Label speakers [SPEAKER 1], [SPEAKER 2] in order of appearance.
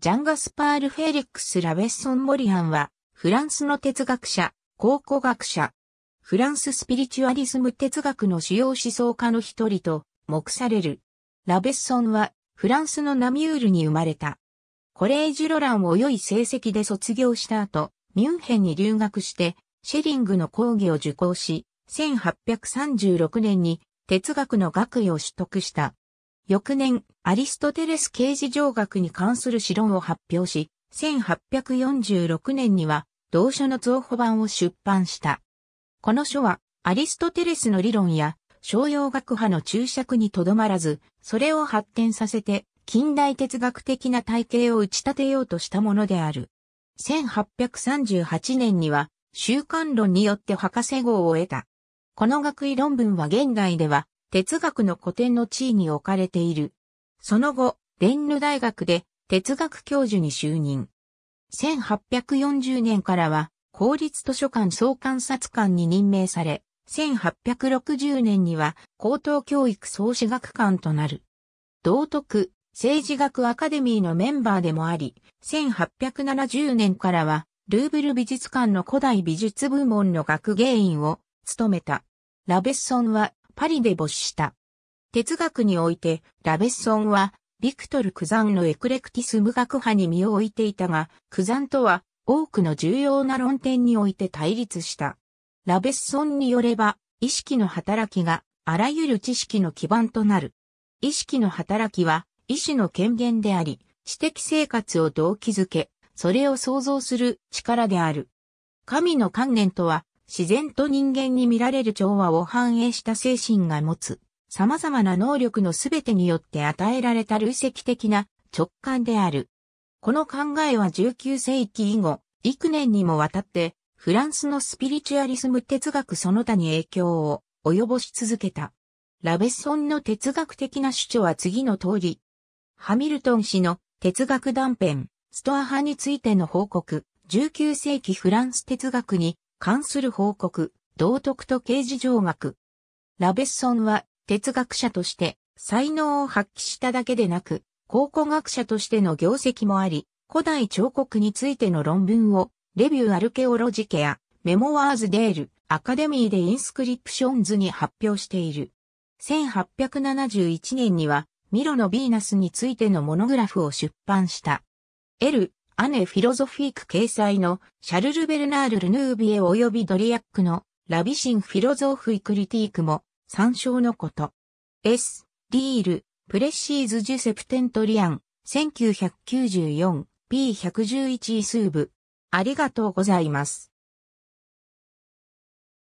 [SPEAKER 1] ジャンガスパール・フェリックス・ラベッソン・モリアンは、フランスの哲学者、考古学者、フランススピリチュアリズム哲学の主要思想家の一人と、目される。ラベッソンは、フランスのナミュールに生まれた。コレージュ・ロランを良い成績で卒業した後、ミュンヘンに留学して、シェリングの講義を受講し、1836年に哲学の学位を取得した。翌年、アリストテレス刑事上学に関する詩論を発表し、1846年には、同書の増補版を出版した。この書は、アリストテレスの理論や、商用学派の注釈にとどまらず、それを発展させて、近代哲学的な体系を打ち立てようとしたものである。1838年には、週刊論によって博士号を得た。この学位論文は現代では、哲学の古典の地位に置かれている。その後、レンヌ大学で哲学教授に就任。1840年からは公立図書館総監察官に任命され、1860年には高等教育総始学官となる。道徳、政治学アカデミーのメンバーでもあり、1870年からはルーブル美術館の古代美術部門の学芸員を務めた。ラベッソンはパリで没した。哲学において、ラベッソンは、ビクトル・クザンのエクレクティスム学派に身を置いていたが、クザンとは多くの重要な論点において対立した。ラベッソンによれば、意識の働きがあらゆる知識の基盤となる。意識の働きは、意志の権限であり、知的生活を動機づけ、それを創造する力である。神の観念とは、自然と人間に見られる調和を反映した精神が持つ、様々な能力のすべてによって与えられた累積的な直感である。この考えは19世紀以後、幾年にもわたって、フランスのスピリチュアリスム哲学その他に影響を及ぼし続けた。ラベッソンの哲学的な主張は次の通り。ハミルトン氏の哲学断片、ストア派についての報告、19世紀フランス哲学に関する報告、道徳と刑事上学。ラベッソンは哲学者として才能を発揮しただけでなく、考古学者としての業績もあり、古代彫刻についての論文を、レビューアルケオロジケア、メモワーズデール、アカデミーでインスクリプションズに発表している。1871年には、ミロのヴィーナスについてのモノグラフを出版した。L. アネ・フィロゾフィーク掲載のシャルル・ベルナール・ルヌービエ及びドリアックのラビシン・フィロゾーフィ・クリティークも参照のこと。S、リール、プレッシーズ・ジュセプテントリアン、1994、P111 イスーブ。ありがとうございます。